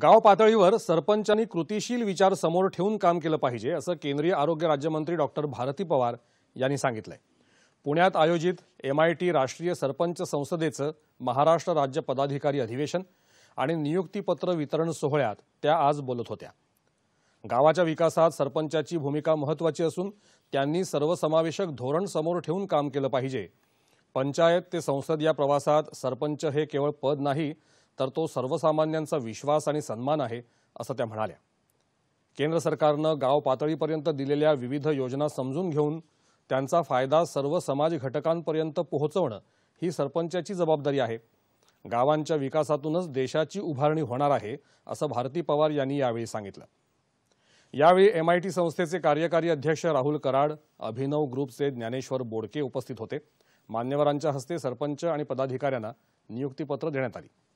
गाव पातळीवर सरपंचांनी कृतीशील विचार समोर ठेवून काम केलं पाहिजे असं केंद्रीय आरोग्य राज्यमंत्री डॉक्टर भारती पवार यांनी सांगितलंय पुण्यात आयोजित एम आय टी राष्ट्रीय सरपंच संसदेचं महाराष्ट्र राज्य पदाधिकारी अधिवेशन आणि नियुक्तीपत्र वितरण सोहळ्यात त्या आज बोलत होत्या गावाच्या विकासात सरपंचाची भूमिका महत्त्वाची असून त्यांनी सर्वसमावेशक धोरण समोर ठेवून काम केलं पाहिजे पंचायत ते संसद या प्रवासात सरपंच हे केवळ पद नाही तर तो सर्वसामान्यांचा विश्वास आणि सन्मान आहे असं त्या म्हणाल्या केंद्र सरकारनं गाव पातळीपर्यंत दिलेल्या विविध योजना समजून घेऊन त्यांचा फायदा सर्व समाज घटकांपर्यंत पोहोचवणं ही सरपंचाची जबाबदारी आहे गावांच्या विकासातूनच देशाची उभारणी होणार आहे असं भारती पवार यांनी यावेळी सांगितलं यावेळी एमआयटी संस्थेचे कार्यकारी अध्यक्ष राहुल कराड अभिनव ग्रुपचे ज्ञानेश्वर बोडके उपस्थित होते मान्यवरांच्या हस्ते सरपंच आणि पदाधिकाऱ्यांना नियुक्तीपत्र देण्यात आली